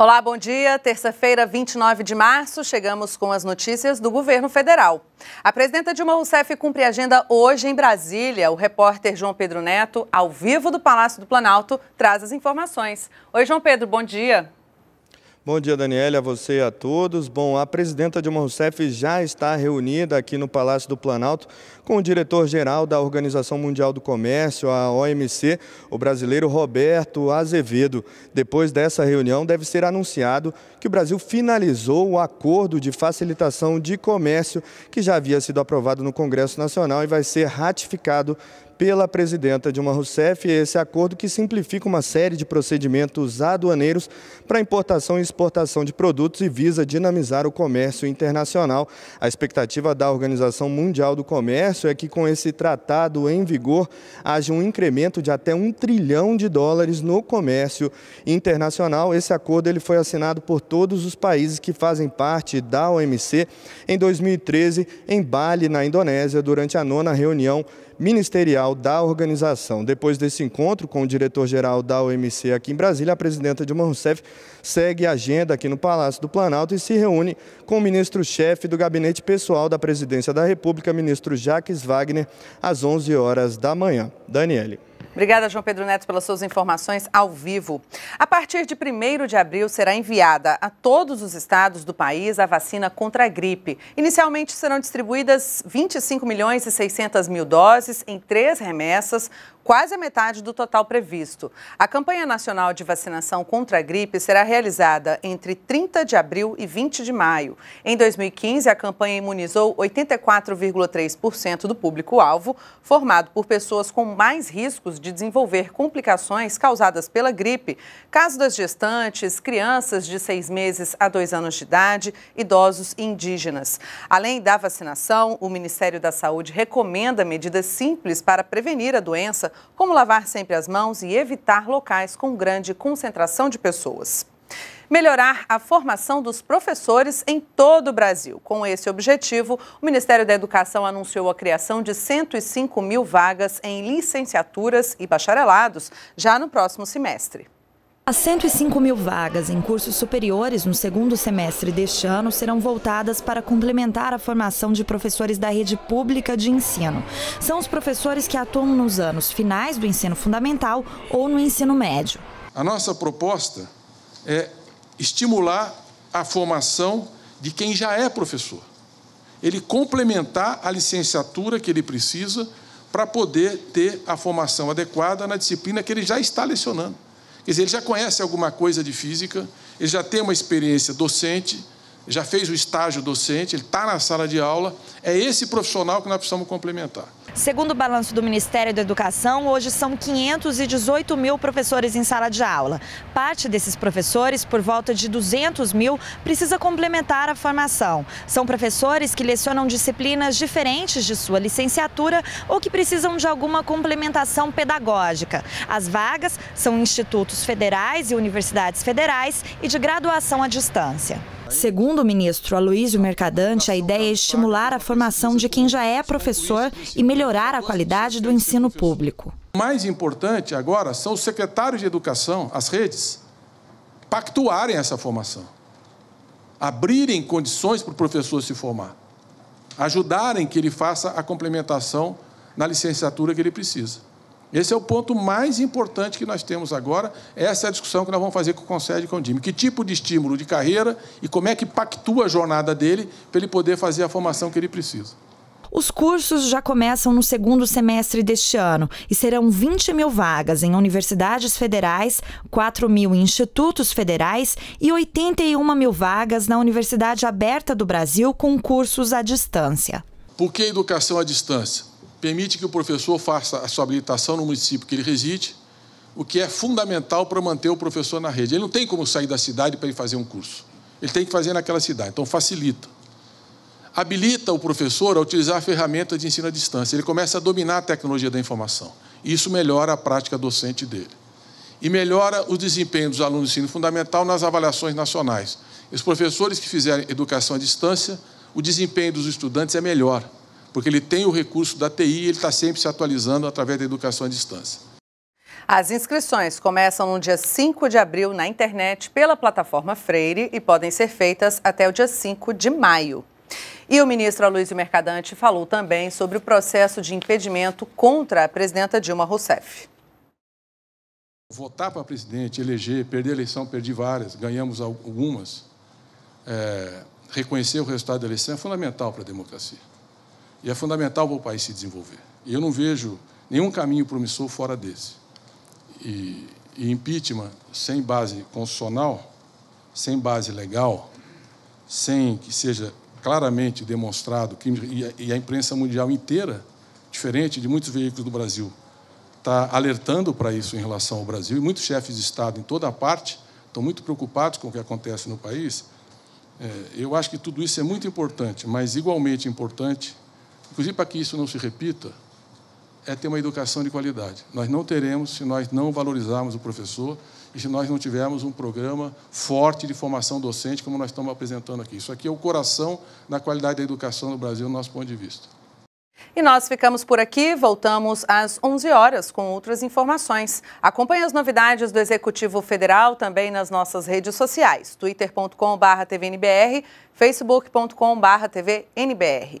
Olá, bom dia. Terça-feira, 29 de março, chegamos com as notícias do governo federal. A presidenta Dilma Rousseff cumpre agenda hoje em Brasília. O repórter João Pedro Neto, ao vivo do Palácio do Planalto, traz as informações. Oi, João Pedro, bom dia. Bom dia, Daniela, a você e a todos. Bom, a presidenta Dilma Rousseff já está reunida aqui no Palácio do Planalto com o diretor-geral da Organização Mundial do Comércio, a OMC, o brasileiro Roberto Azevedo. Depois dessa reunião, deve ser anunciado que o Brasil finalizou o acordo de facilitação de comércio que já havia sido aprovado no Congresso Nacional e vai ser ratificado pela presidenta Dilma Rousseff esse acordo que simplifica uma série de procedimentos aduaneiros para importação e exportação de produtos e visa dinamizar o comércio internacional. A expectativa da Organização Mundial do Comércio é que com esse tratado em vigor haja um incremento de até um trilhão de dólares no comércio internacional. Esse acordo ele foi assinado por todos os países que fazem parte da OMC em 2013 em Bali, na Indonésia, durante a nona reunião ministerial da organização. Depois desse encontro com o diretor-geral da OMC aqui em Brasília, a presidenta Dilma Rousseff segue a agenda aqui no Palácio do Planalto e se reúne com o ministro-chefe do gabinete pessoal da presidência da República, ministro Jacques Wagner, às 11 horas da manhã. Daniele. Obrigada, João Pedro Neto, pelas suas informações ao vivo. A partir de 1 de abril será enviada a todos os estados do país a vacina contra a gripe. Inicialmente serão distribuídas 25 milhões e 600 mil doses em três remessas, quase a metade do total previsto. A campanha nacional de vacinação contra a gripe será realizada entre 30 de abril e 20 de maio. Em 2015, a campanha imunizou 84,3% do público-alvo, formado por pessoas com mais riscos de desenvolver complicações causadas pela gripe, caso das gestantes, crianças de seis meses a dois anos de idade, idosos e indígenas. Além da vacinação, o Ministério da Saúde recomenda medidas simples para prevenir a doença, como lavar sempre as mãos e evitar locais com grande concentração de pessoas. Melhorar a formação dos professores em todo o Brasil. Com esse objetivo, o Ministério da Educação anunciou a criação de 105 mil vagas em licenciaturas e bacharelados já no próximo semestre. As 105 mil vagas em cursos superiores no segundo semestre deste ano serão voltadas para complementar a formação de professores da rede pública de ensino. São os professores que atuam nos anos finais do ensino fundamental ou no ensino médio. A nossa proposta é estimular a formação de quem já é professor. Ele complementar a licenciatura que ele precisa para poder ter a formação adequada na disciplina que ele já está lecionando. Quer dizer, ele já conhece alguma coisa de física, ele já tem uma experiência docente, já fez o estágio docente, ele está na sala de aula. É esse profissional que nós precisamos complementar. Segundo o balanço do Ministério da Educação, hoje são 518 mil professores em sala de aula. Parte desses professores, por volta de 200 mil, precisa complementar a formação. São professores que lecionam disciplinas diferentes de sua licenciatura ou que precisam de alguma complementação pedagógica. As vagas são institutos federais e universidades federais e de graduação à distância. Segundo o ministro Aloysio Mercadante, a ideia é estimular a formação de quem já é professor e melhorar a qualidade do ensino público. O mais importante agora são os secretários de educação, as redes, pactuarem essa formação, abrirem condições para o professor se formar, ajudarem que ele faça a complementação na licenciatura que ele precisa. Esse é o ponto mais importante que nós temos agora. Essa é a discussão que nós vamos fazer com o Concede e com o Dime. Que tipo de estímulo de carreira e como é que pactua a jornada dele para ele poder fazer a formação que ele precisa. Os cursos já começam no segundo semestre deste ano e serão 20 mil vagas em universidades federais, 4 mil em institutos federais e 81 mil vagas na Universidade Aberta do Brasil com cursos à distância. Por que educação à distância? permite que o professor faça a sua habilitação no município que ele reside, o que é fundamental para manter o professor na rede. Ele não tem como sair da cidade para ir fazer um curso. Ele tem que fazer naquela cidade, então facilita. Habilita o professor a utilizar ferramentas de ensino à distância. Ele começa a dominar a tecnologia da informação. Isso melhora a prática docente dele. E melhora o desempenho dos alunos de ensino fundamental nas avaliações nacionais. Os professores que fizerem educação à distância, o desempenho dos estudantes é melhor porque ele tem o recurso da TI e ele está sempre se atualizando através da educação à distância. As inscrições começam no dia 5 de abril na internet pela plataforma Freire e podem ser feitas até o dia 5 de maio. E o ministro Aloysio Mercadante falou também sobre o processo de impedimento contra a presidenta Dilma Rousseff. Votar para presidente, eleger, perder a eleição, perdi várias, ganhamos algumas. É, reconhecer o resultado da eleição é fundamental para a democracia. E é fundamental para o país se desenvolver. E eu não vejo nenhum caminho promissor fora desse. E, e impeachment sem base constitucional, sem base legal, sem que seja claramente demonstrado que e a imprensa mundial inteira, diferente de muitos veículos do Brasil, está alertando para isso em relação ao Brasil e muitos chefes de Estado em toda a parte estão muito preocupados com o que acontece no país. É, eu acho que tudo isso é muito importante, mas igualmente importante Inclusive, para que isso não se repita, é ter uma educação de qualidade. Nós não teremos se nós não valorizarmos o professor e se nós não tivermos um programa forte de formação docente, como nós estamos apresentando aqui. Isso aqui é o coração da qualidade da educação no Brasil, do nosso ponto de vista. E nós ficamos por aqui, voltamos às 11 horas com outras informações. Acompanhe as novidades do Executivo Federal também nas nossas redes sociais, twitter.com.br, facebook.com.br, tvnbr.